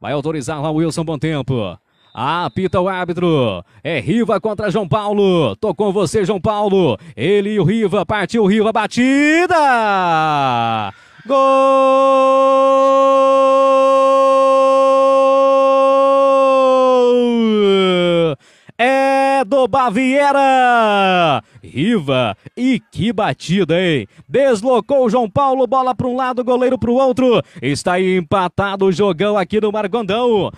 Vai autorizar lá o Wilson Bom Tempo. Apita o árbitro. É Riva contra João Paulo. Tocou você, João Paulo. Ele e o Riva. Partiu Riva. Batida! Gol! do Baviera. Riva, e que batida, hein? Deslocou João Paulo, bola para um lado, goleiro para o outro. Está empatado o jogão aqui no Margondão.